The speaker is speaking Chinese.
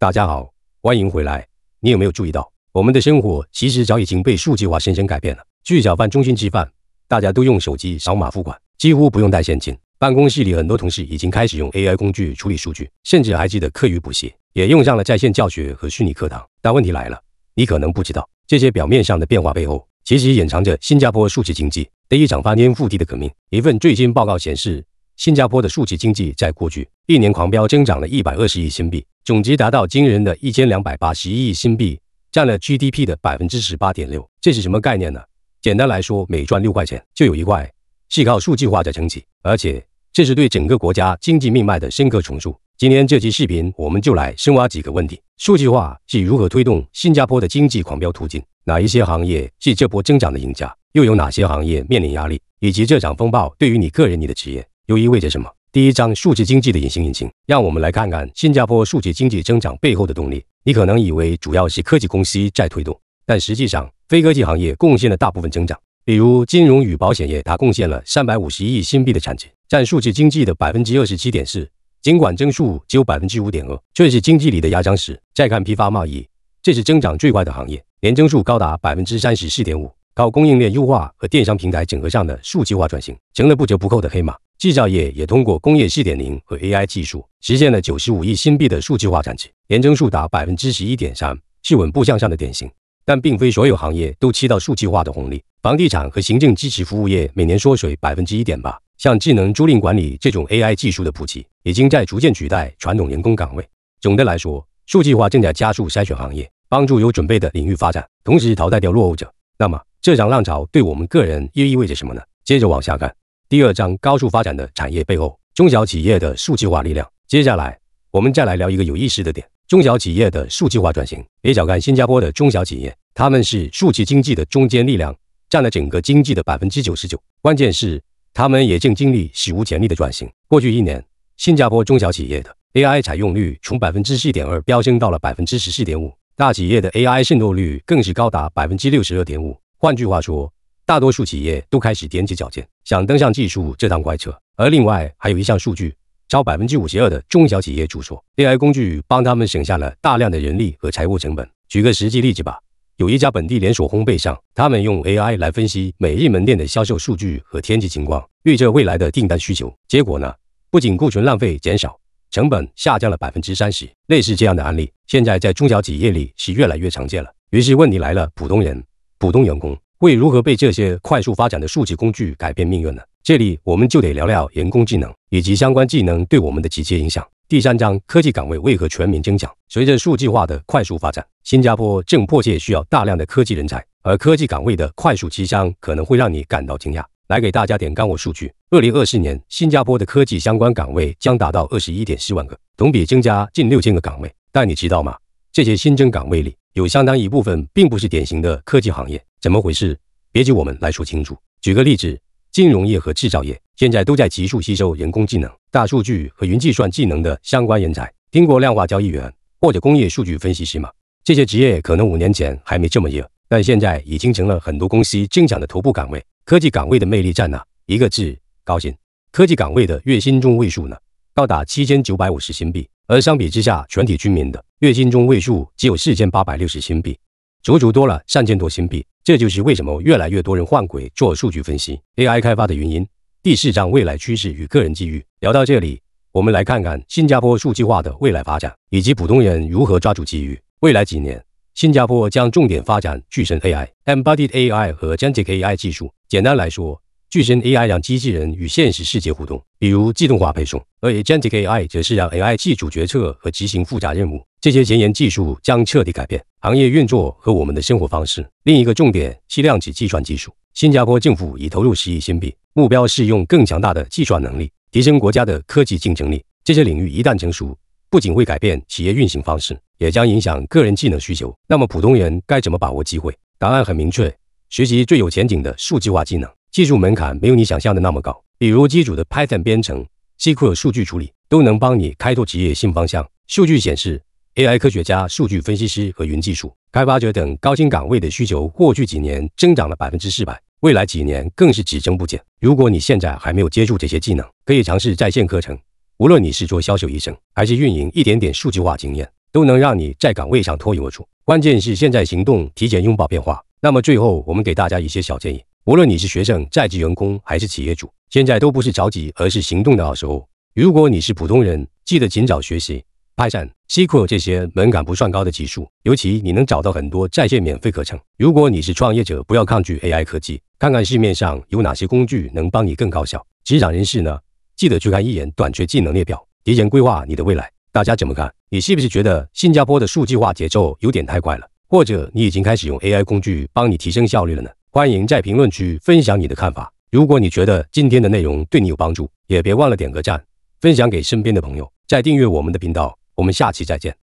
大家好，欢迎回来。你有没有注意到，我们的生活其实早已经被数字化深深改变了？去小饭中心吃饭，大家都用手机扫码付款，几乎不用带现金。办公室里，很多同事已经开始用 AI 工具处理数据，甚至还记得课余补习也用上了在线教学和虚拟课堂。但问题来了，你可能不知道，这些表面上的变化背后，其实隐藏着新加坡数字经济的一场翻天覆地的革命。一份最新报告显示。新加坡的数字经济在过去一年狂飙增长了一百二十亿新币，总值达到惊人的一千两百八十亿新币，占了 GDP 的百分之十八点六。这是什么概念呢？简单来说，每赚六块钱就有一块是靠数据化在撑起，而且这是对整个国家经济命脉的深刻重塑。今天这期视频，我们就来深挖几个问题：数字化是如何推动新加坡的经济狂飙突进？哪一些行业是这波增长的赢家？又有哪些行业面临压力？以及这场风暴对于你个人、你的职业？又意味着什么？第一章，数字经济的隐形引擎。让我们来看看新加坡数字经济增长背后的动力。你可能以为主要是科技公司在推动，但实际上，非科技行业贡献了大部分增长。比如金融与保险业，它贡献了三百五十亿新币的产值，占数字经济的百分之二十七点四。尽管增速只有百分之五点二，却是经济里的压舱石。再看批发贸易，这是增长最快的行业，年增速高达百分之三十四点五。靠供应链优化和电商平台整合上的数字化转型，成了不折不扣的黑马。制造业也通过工业4.0和 AI 技术实现了95亿新币的数字化产值，年增速达11.3%，是稳步向上的典型。但并非所有行业都吃到数字化的红利，房地产和行政支持服务业每年缩水1.8%。像智能租赁管理这种 AI 技术的普及，已经在逐渐取代传统人工岗位。总的来说，数字化正在加速筛选行业，帮助有准备的领域发展，同时淘汰掉落后者。那么，这场浪潮对我们个人又意味着什么呢？接着往下看。第二章高速发展的产业背后，中小企业的数字化力量。接下来，我们再来聊一个有意思的点：中小企业的数字化转型。别小看新加坡的中小企业，他们是数字经济的中坚力量，占了整个经济的百分之九十九。关键是，他们也正经历史无前例的转型。过去一年，新加坡中小企业的 AI 采用率从百分之四点二飙升到了百分之十四点五，大企业的 AI 渗透率更是高达百分之六十二点五。换句话说，大多数企业都开始踮起脚尖。想登上技术这趟快车，而另外还有一项数据，超百分之五十二的中小企业住所 AI 工具，帮他们省下了大量的人力和财务成本。举个实际例子吧，有一家本地连锁烘焙商，他们用 AI 来分析每日门店的销售数据和天气情况，预测未来的订单需求。结果呢，不仅库存浪费减少，成本下降了百分之三十。类似这样的案例，现在在中小企业里是越来越常见了。于是问题来了，普通人、普通员工。为如何被这些快速发展的数据工具改变命运呢？这里我们就得聊聊人工智能以及相关技能对我们的直接影响。第三章：科技岗位为何全民争抢？随着数据化的快速发展，新加坡正迫切需要大量的科技人才，而科技岗位的快速奇升可能会让你感到惊讶。来给大家点干货数据：二零二四年，新加坡的科技相关岗位将达到二十一点四万个，同比增加近六千个岗位。但你知道吗？这些新增岗位里，有相当一部分并不是典型的科技行业，怎么回事？别急，我们来说清楚。举个例子，金融业和制造业现在都在急速吸收人工智能、大数据和云计算技能的相关人才。听过量化交易员或者工业数据分析师吗？这些职业可能五年前还没这么热，但现在已经成了很多公司争抢的头部岗位。科技岗位的魅力在哪？一个字：高薪。科技岗位的月薪中位数呢，高达七千九百五十新币。而相比之下，全体居民的月薪中位数只有四千八百六十新币，足足多了三千多新币。这就是为什么越来越多人换轨做数据分析、AI 开发的原因。第四章未来趋势与个人机遇。聊到这里，我们来看看新加坡数字化的未来发展，以及普通人如何抓住机遇。未来几年，新加坡将重点发展巨神 AI、Embodied AI 和 GenAI t 技术。简单来说，巨深 AI 让机器人与现实世界互动，比如自动化配送；而 Agentic AI 则是让 AI 自主决策和执行复杂任务。这些前沿技术将彻底改变行业运作和我们的生活方式。另一个重点是量子计算技术。新加坡政府已投入十亿新币，目标是用更强大的计算能力提升国家的科技竞争力。这些领域一旦成熟，不仅会改变企业运行方式，也将影响个人技能需求。那么，普通人该怎么把握机会？答案很明确：学习最有前景的数据化技能。技术门槛没有你想象的那么高，比如基础的 Python 编程、SQL 数据处理，都能帮你开拓职业新方向。数据显示，AI 科学家、数据分析师和云技术开发者等高薪岗位的需求，过去几年增长了百分之四百，未来几年更是只增不减。如果你现在还没有接触这些技能，可以尝试在线课程。无论你是做销售、医生，还是运营，一点点数据化经验都能让你在岗位上脱颖而出。关键是现在行动，提前拥抱变化。那么最后，我们给大家一些小建议。无论你是学生、在职员工还是企业主，现在都不是着急，而是行动的好时候。如果你是普通人，记得尽早学习 Python、SQL 这些门槛不算高的技术，尤其你能找到很多在线免费课程。如果你是创业者，不要抗拒 AI 科技，看看市面上有哪些工具能帮你更高效。职场人士呢，记得去看一眼短缺技能列表，提前规划你的未来。大家怎么看？你是不是觉得新加坡的数据化节奏有点太快了？或者你已经开始用 AI 工具帮你提升效率了呢？欢迎在评论区分享你的看法。如果你觉得今天的内容对你有帮助，也别忘了点个赞，分享给身边的朋友，再订阅我们的频道。我们下期再见。